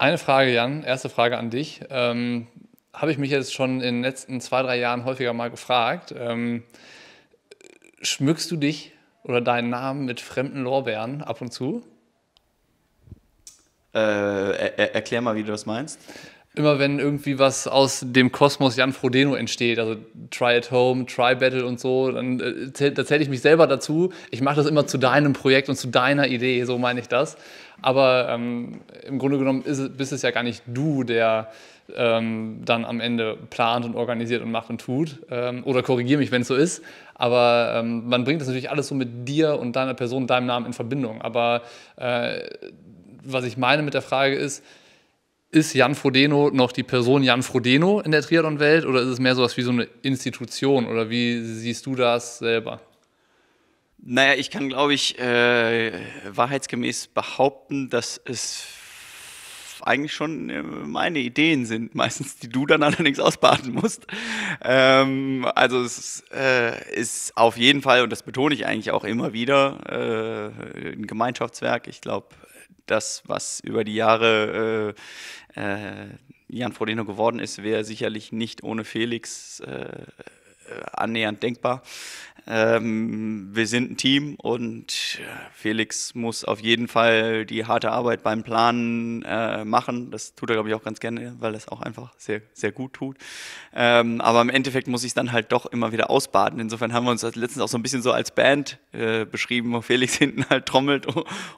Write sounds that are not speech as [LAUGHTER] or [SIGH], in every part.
Eine Frage, Jan, erste Frage an dich. Ähm, Habe ich mich jetzt schon in den letzten zwei, drei Jahren häufiger mal gefragt. Ähm, schmückst du dich oder deinen Namen mit fremden Lorbeeren ab und zu? Äh, er, erklär mal, wie du das meinst immer wenn irgendwie was aus dem Kosmos Jan Frodeno entsteht, also Try at Home, Try Battle und so, dann äh, da zähle ich mich selber dazu. Ich mache das immer zu deinem Projekt und zu deiner Idee, so meine ich das. Aber ähm, im Grunde genommen ist, bist es ja gar nicht du, der ähm, dann am Ende plant und organisiert und macht und tut. Ähm, oder korrigiere mich, wenn es so ist. Aber ähm, man bringt das natürlich alles so mit dir und deiner Person, deinem Namen in Verbindung. Aber äh, was ich meine mit der Frage ist, ist Jan Frodeno noch die Person Jan Frodeno in der Triathlon-Welt oder ist es mehr sowas wie so eine Institution oder wie siehst du das selber? Naja, ich kann, glaube ich, äh, wahrheitsgemäß behaupten, dass es eigentlich schon äh, meine Ideen sind, [LAUGHS] meistens, die du dann allerdings ausbaden musst. Ähm, also es äh, ist auf jeden Fall, und das betone ich eigentlich auch immer wieder, äh, ein Gemeinschaftswerk. Ich glaube, das, was über die Jahre äh, äh, Jan Frodeno geworden ist, wäre sicherlich nicht ohne Felix äh, äh, annähernd denkbar. Ähm, wir sind ein Team und äh, Felix muss auf jeden Fall die harte Arbeit beim Planen äh, machen. Das tut er, glaube ich, auch ganz gerne, weil das auch einfach sehr, sehr gut tut. Ähm, aber im Endeffekt muss ich es dann halt doch immer wieder ausbaden. Insofern haben wir uns letztens auch so ein bisschen so als Band äh, beschrieben, wo Felix [LAUGHS] hinten halt trommelt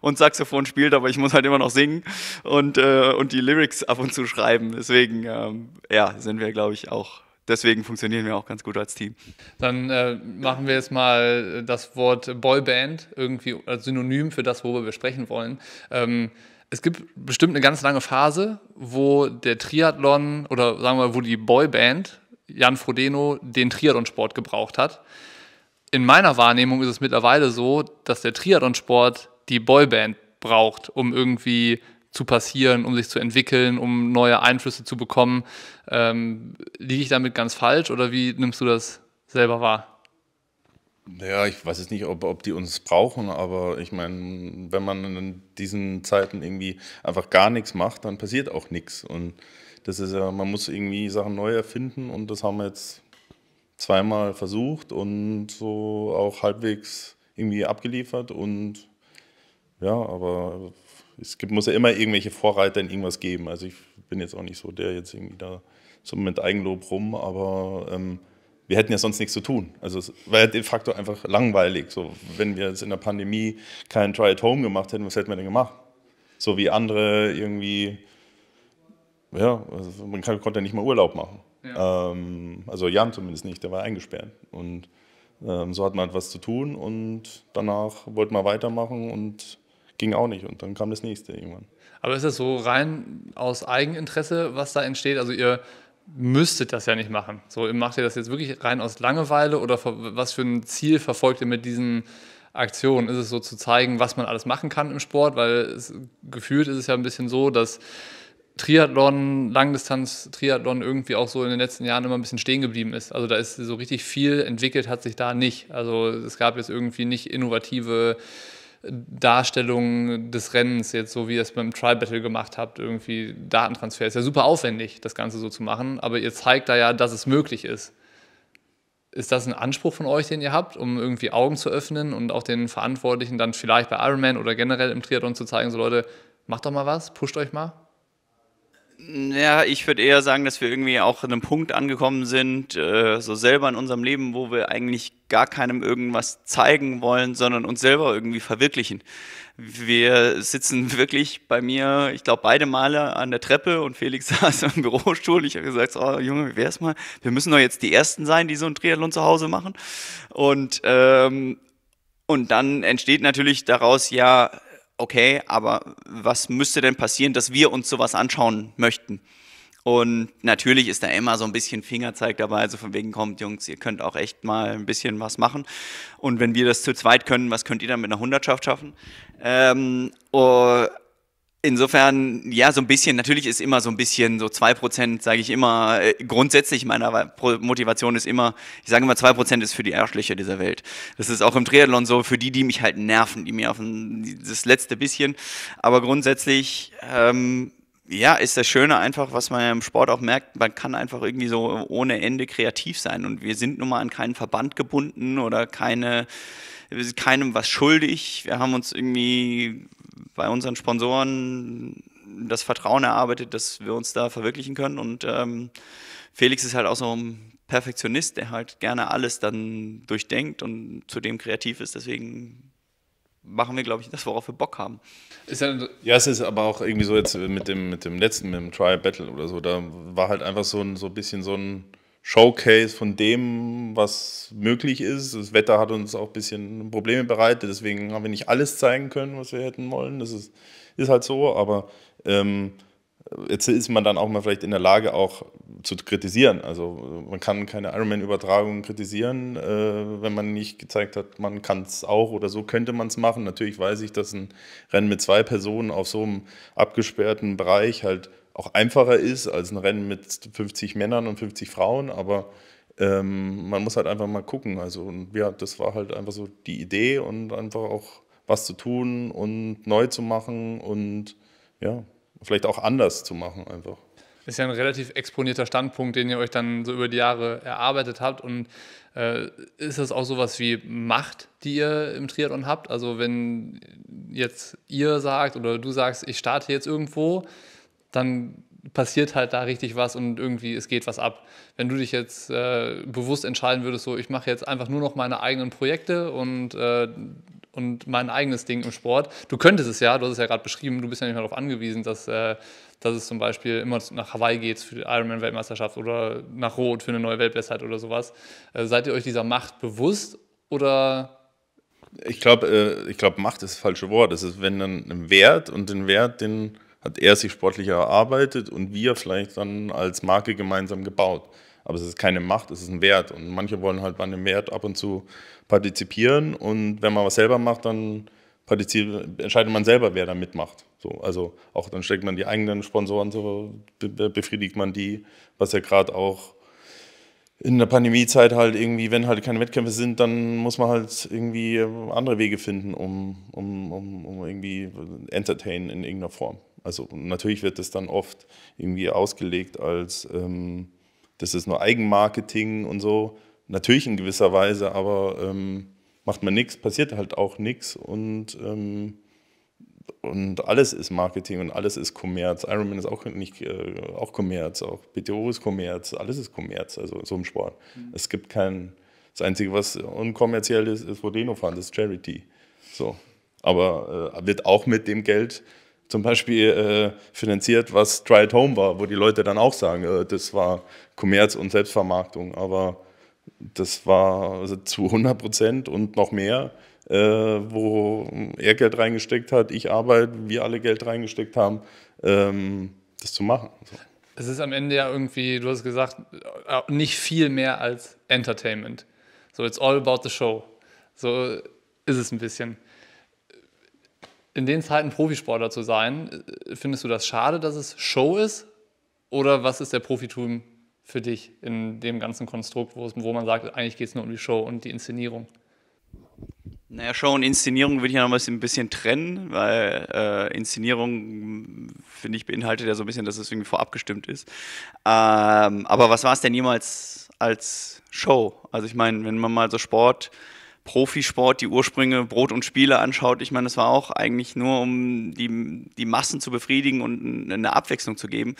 und Saxophon spielt, aber ich muss halt immer noch singen und, äh, und die Lyrics ab und zu schreiben. Deswegen, ähm, ja, sind wir, glaube ich, auch deswegen funktionieren wir auch ganz gut als Team. Dann äh, machen wir jetzt mal äh, das Wort Boyband irgendwie als äh, Synonym für das, worüber wir sprechen wollen. Ähm, es gibt bestimmt eine ganz lange Phase, wo der Triathlon oder sagen wir mal, wo die Boyband Jan Frodeno den Triathlonsport gebraucht hat. In meiner Wahrnehmung ist es mittlerweile so, dass der Triathlonsport die Boyband braucht, um irgendwie zu passieren, um sich zu entwickeln, um neue Einflüsse zu bekommen. Ähm, liege ich damit ganz falsch oder wie nimmst du das selber wahr? Ja, ich weiß jetzt nicht, ob, ob die uns brauchen, aber ich meine, wenn man in diesen Zeiten irgendwie einfach gar nichts macht, dann passiert auch nichts. Und das ist ja, man muss irgendwie Sachen neu erfinden und das haben wir jetzt zweimal versucht und so auch halbwegs irgendwie abgeliefert und ja, aber es gibt, muss ja immer irgendwelche Vorreiter in irgendwas geben. Also ich bin jetzt auch nicht so der jetzt irgendwie da so mit Eigenlob rum, aber ähm, wir hätten ja sonst nichts zu tun. Also es wäre de facto einfach langweilig. So, wenn wir jetzt in der Pandemie keinen Try at Home gemacht hätten, was hätten wir denn gemacht? So wie andere irgendwie, ja, also man kann, konnte ja nicht mal Urlaub machen. Ja. Ähm, also Jan zumindest nicht, der war eingesperrt. Und ähm, so hat man halt was zu tun und danach wollte man weitermachen und ging auch nicht und dann kam das nächste irgendwann. Aber ist das so rein aus Eigeninteresse, was da entsteht? Also ihr müsstet das ja nicht machen. So macht ihr das jetzt wirklich rein aus Langeweile oder was für ein Ziel verfolgt ihr mit diesen Aktionen? Ist es so zu zeigen, was man alles machen kann im Sport? Weil es, gefühlt ist es ja ein bisschen so, dass Triathlon, Langdistanz, Triathlon irgendwie auch so in den letzten Jahren immer ein bisschen stehen geblieben ist. Also da ist so richtig viel entwickelt, hat sich da nicht. Also es gab jetzt irgendwie nicht innovative Darstellung des Rennens, jetzt so wie ihr es beim Trial Battle gemacht habt, irgendwie Datentransfer. Ist ja super aufwendig, das Ganze so zu machen, aber ihr zeigt da ja, dass es möglich ist. Ist das ein Anspruch von euch, den ihr habt, um irgendwie Augen zu öffnen und auch den Verantwortlichen dann vielleicht bei Ironman oder generell im Triathlon zu zeigen, so Leute, macht doch mal was, pusht euch mal? Ja, ich würde eher sagen, dass wir irgendwie auch an einem Punkt angekommen sind, äh, so selber in unserem Leben, wo wir eigentlich gar keinem irgendwas zeigen wollen, sondern uns selber irgendwie verwirklichen. Wir sitzen wirklich bei mir, ich glaube, beide Male an der Treppe und Felix [LAUGHS] saß im Bürostuhl. Ich habe gesagt, oh Junge, wie wär's mal? Wir müssen doch jetzt die Ersten sein, die so einen Triathlon zu Hause machen. Und, ähm, und dann entsteht natürlich daraus, ja, okay, aber was müsste denn passieren, dass wir uns sowas anschauen möchten? Und natürlich ist da immer so ein bisschen Fingerzeig dabei, also von wegen kommt, Jungs, ihr könnt auch echt mal ein bisschen was machen. Und wenn wir das zu zweit können, was könnt ihr dann mit einer Hundertschaft schaffen? Ähm, oh, Insofern, ja, so ein bisschen, natürlich ist immer so ein bisschen, so 2%, sage ich immer, äh, grundsätzlich meiner Motivation ist immer, ich sage immer, 2% ist für die Arschlöcher dieser Welt. Das ist auch im Triathlon so, für die, die mich halt nerven, die mir auf das letzte bisschen. Aber grundsätzlich, ähm, ja, ist das Schöne einfach, was man im Sport auch merkt, man kann einfach irgendwie so ohne Ende kreativ sein. Und wir sind nun mal an keinen Verband gebunden oder keine wir sind keinem was schuldig. Wir haben uns irgendwie bei unseren Sponsoren das Vertrauen erarbeitet, dass wir uns da verwirklichen können. Und ähm, Felix ist halt auch so ein Perfektionist, der halt gerne alles dann durchdenkt und zudem kreativ ist. Deswegen machen wir, glaube ich, das, worauf wir Bock haben. ja, es ist aber auch irgendwie so jetzt mit dem, mit dem letzten, mit dem Trial Battle oder so, da war halt einfach so ein, so ein bisschen so ein Showcase von dem, was möglich ist. Das Wetter hat uns auch ein bisschen Probleme bereitet, deswegen haben wir nicht alles zeigen können, was wir hätten wollen. Das ist, ist halt so, aber ähm, jetzt ist man dann auch mal vielleicht in der Lage, auch zu kritisieren. Also man kann keine Ironman-Übertragung kritisieren, äh, wenn man nicht gezeigt hat, man kann es auch oder so könnte man es machen. Natürlich weiß ich, dass ein Rennen mit zwei Personen auf so einem abgesperrten Bereich halt auch einfacher ist als ein Rennen mit 50 Männern und 50 Frauen, aber ähm, man muss halt einfach mal gucken. Also und ja, das war halt einfach so die Idee und einfach auch was zu tun und neu zu machen und ja, vielleicht auch anders zu machen einfach. Ist ja ein relativ exponierter Standpunkt, den ihr euch dann so über die Jahre erarbeitet habt. Und äh, ist das auch sowas wie Macht, die ihr im Triathlon habt? Also wenn jetzt ihr sagt oder du sagst, ich starte jetzt irgendwo, dann passiert halt da richtig was und irgendwie es geht was ab. Wenn du dich jetzt äh, bewusst entscheiden würdest, so ich mache jetzt einfach nur noch meine eigenen Projekte und, äh, und mein eigenes Ding im Sport, du könntest es ja, du hast es ja gerade beschrieben, du bist ja nicht mehr darauf angewiesen, dass, äh, dass es zum Beispiel immer nach Hawaii geht für die Ironman-Weltmeisterschaft oder nach Rot für eine neue Weltbestzeit oder sowas. Äh, seid ihr euch dieser Macht bewusst oder ich glaube, äh, glaub, Macht ist das falsche Wort. Es ist, wenn dann ein Wert und den Wert, den hat er sich sportlich erarbeitet und wir vielleicht dann als Marke gemeinsam gebaut. Aber es ist keine Macht, es ist ein Wert. Und manche wollen halt bei einem Wert ab und zu partizipieren. Und wenn man was selber macht, dann entscheidet man selber, wer da mitmacht. So, also auch dann steckt man die eigenen Sponsoren, so befriedigt man die, was ja gerade auch in der Pandemiezeit halt irgendwie, wenn halt keine Wettkämpfe sind, dann muss man halt irgendwie andere Wege finden, um, um, um, um irgendwie entertainen in irgendeiner Form. Also natürlich wird das dann oft irgendwie ausgelegt als, ähm, das ist nur Eigenmarketing und so. Natürlich in gewisser Weise, aber ähm, macht man nichts, passiert halt auch nichts und, ähm, und alles ist Marketing und alles ist Kommerz. Ironman ist auch, nicht, äh, auch Kommerz, auch BTO ist Kommerz, alles ist Kommerz, also so im Sport. Mhm. Es gibt kein, das Einzige, was unkommerziell ist, ist Rodeno fahren, das ist Charity. So. Aber äh, wird auch mit dem Geld zum Beispiel äh, finanziert, was Try at Home war, wo die Leute dann auch sagen, äh, das war Kommerz und Selbstvermarktung. Aber das war also zu 100 Prozent und noch mehr, äh, wo er Geld reingesteckt hat, ich arbeite, wir alle Geld reingesteckt haben, ähm, das zu machen. So. Es ist am Ende ja irgendwie, du hast gesagt, äh, nicht viel mehr als Entertainment. So, it's all about the show. So ist es ein bisschen in den Zeiten Profisportler zu sein, äh, findest du das schade, dass es Show ist? Oder was ist der Profitum für dich in dem ganzen Konstrukt, wo, es, wo man sagt, eigentlich geht es nur um die Show und die Inszenierung? Naja, Show und Inszenierung würde ich ja noch ein bisschen trennen, weil äh, Inszenierung, hm, finde ich, beinhaltet ja so ein bisschen, dass es irgendwie vorab gestimmt ist. Ähm, aber was war es denn jemals als Show? Also ich meine, wenn man mal so Sport... Profisport die Ursprünge Brot und Spiele anschaut, ich meine, es war auch eigentlich nur, um die, die Massen zu befriedigen und eine Abwechslung zu geben.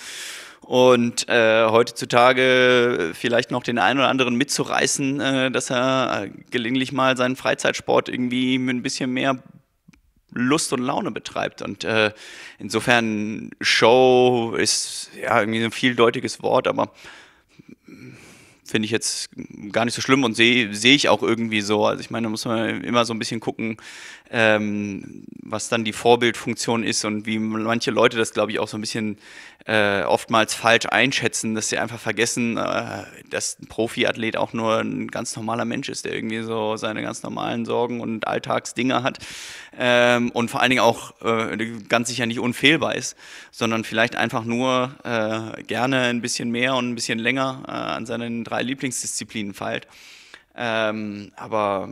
Und äh, heutzutage vielleicht noch den einen oder anderen mitzureißen, äh, dass er äh, gelegentlich mal seinen Freizeitsport irgendwie mit ein bisschen mehr Lust und Laune betreibt. Und äh, insofern Show ist ja irgendwie ein vieldeutiges Wort, aber finde ich jetzt gar nicht so schlimm und sehe seh ich auch irgendwie so. Also ich meine, da muss man immer so ein bisschen gucken, ähm, was dann die Vorbildfunktion ist und wie manche Leute das, glaube ich, auch so ein bisschen äh, oftmals falsch einschätzen, dass sie einfach vergessen, äh, dass ein Profiathlet auch nur ein ganz normaler Mensch ist, der irgendwie so seine ganz normalen Sorgen und Alltagsdinge hat ähm, und vor allen Dingen auch äh, ganz sicher nicht unfehlbar ist, sondern vielleicht einfach nur äh, gerne ein bisschen mehr und ein bisschen länger äh, an seinen drei Lieblingsdisziplinen feilt. Ähm, aber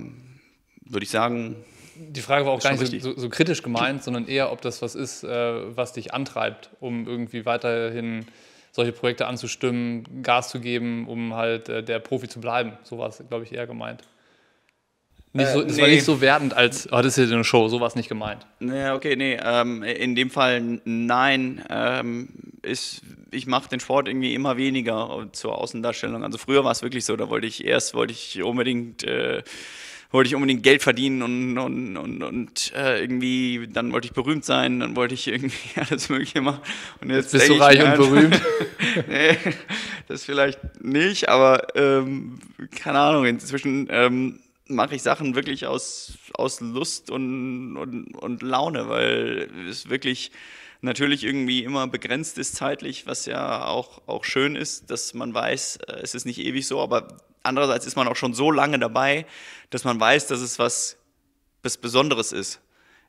würde ich sagen, die Frage war auch gar nicht so, so, kritisch gemeint, sondern eher, ob das was ist, äh, was dich antreibt, um irgendwie weiterhin solche Projekte anzustimmen, Gas zu geben, um halt äh, der Profi zu bleiben. So war es, glaube ich, eher gemeint. Nicht äh, so, äh, das nee. war nicht so wertend als, oh, das ist ja eine Show, so war es nicht gemeint. Naja, okay, nee, ähm, in dem Fall nein. Ähm, ist, ich mache den Sport irgendwie immer weniger äh, zur Außendarstellung. Also früher war es wirklich so, da wollte ich erst, wollte ich unbedingt... Äh, wollte ich unbedingt Geld verdienen und, und, und, und äh, irgendwie, dann wollte ich berühmt sein, dann wollte ich irgendwie [LAUGHS] alles Mögliche machen. Und jetzt, jetzt bist du reich und halt, berühmt. [LAUGHS] nee, das vielleicht nicht, aber ähm, keine Ahnung, inzwischen ähm, mache ich Sachen wirklich aus, aus Lust und, und, und Laune, weil es wirklich natürlich irgendwie immer begrenzt ist zeitlich, was ja auch, auch schön ist, dass man weiß, äh, es ist nicht ewig so, aber Andererseits ist man auch schon so lange dabei, dass man weiß, dass es was, was Besonderes ist.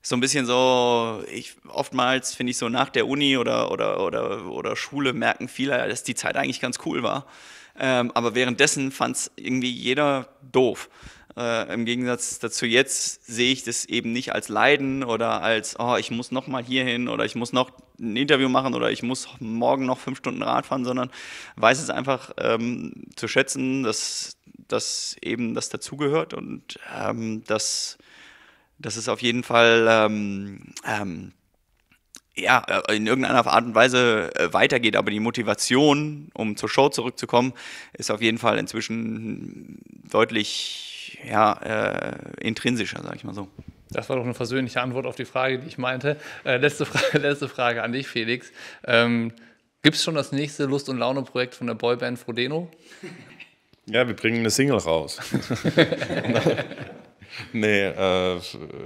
So ein bisschen so, ich oftmals finde ich so nach der Uni oder, oder, oder, oder Schule merken viele, dass die Zeit eigentlich ganz cool war. Ähm, aber währenddessen fand es irgendwie jeder doof. Äh, Im Gegensatz dazu jetzt sehe ich das eben nicht als Leiden oder als, oh, ich muss noch mal hin oder ich muss noch ein Interview machen oder ich muss morgen noch fünf Stunden Rad fahren, sondern weiß es einfach ähm, zu schätzen, dass, dass eben das dazugehört und ähm, dass, dass es auf jeden Fall ähm, ähm ja, äh, in irgendeiner Art und Weise äh, weitergeht, aber die Motivation, um zur Show zurückzukommen, ist auf jeden Fall inzwischen deutlich ja, äh, intrinsischer, sage ich mal so. Das war doch eine versöhnliche Antwort auf die Frage, die ich meinte. Äh, letzte, Frage, [LAUGHS] letzte Frage an dich, Felix. Ähm, Gibt es schon das nächste Lust- und Laune-Projekt von der Boyband Frodeno? [LAUGHS] Ja, wir bringen eine Single raus. [LAUGHS] nee, äh,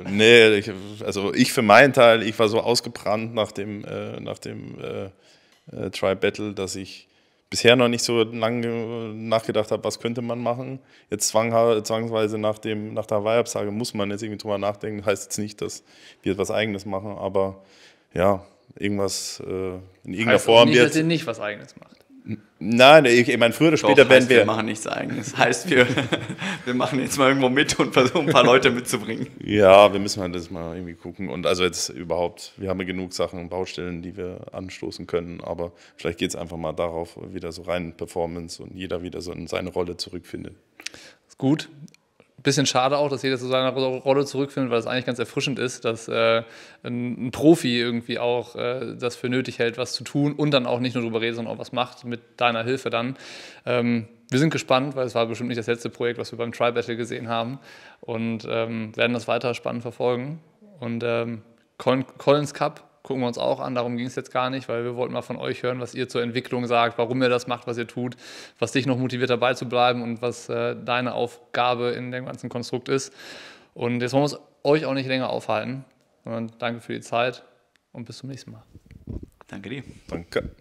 nee ich, also ich für meinen Teil, ich war so ausgebrannt nach dem, äh, dem äh, äh Try Battle, dass ich bisher noch nicht so lange nachgedacht habe, was könnte man machen. Jetzt zwangsweise nach, dem, nach der Hawaii-Absage muss man jetzt irgendwie drüber nachdenken. Heißt jetzt nicht, dass wir etwas Eigenes machen, aber ja, irgendwas äh, in irgendeiner heißt Form. Nicht, jetzt, dass ihr nicht was Eigenes macht. Nein, ich, ich meine, früher oder später Doch, werden wir. Wir machen nichts eigenes. Das Heißt, wir, [LAUGHS] wir machen jetzt mal irgendwo mit und versuchen, ein paar Leute mitzubringen. Ja, wir müssen halt das mal irgendwie gucken. Und also jetzt überhaupt, wir haben ja genug Sachen und Baustellen, die wir anstoßen können. Aber vielleicht geht es einfach mal darauf, wieder so rein Performance und jeder wieder so in seine Rolle zurückfindet. Ist gut bisschen schade auch, dass jeder zu seiner Rolle zurückfindet, weil es eigentlich ganz erfrischend ist, dass äh, ein, ein, Profi irgendwie auch äh, das für nötig hält, was zu tun und dann auch nicht nur darüber redet, sondern auch was macht mit deiner Hilfe dann. Ähm, wir sind gespannt, weil es war bestimmt nicht das letzte Projekt, was wir beim Try Battle gesehen haben und ähm, werden das weiter spannend verfolgen. Und ähm, Collins Cup gucken wir uns auch an. Darum ging es jetzt gar nicht, weil wir wollten mal von euch hören, was ihr zur Entwicklung sagt, warum ihr das macht, was ihr tut, was dich noch motiviert dabei zu bleiben und was äh, deine Aufgabe in dem ganzen Konstrukt ist. Und jetzt wollen wir uns euch auch nicht länger aufhalten, sondern danke für die Zeit und bis zum nächsten Mal. Danke dir. Danke.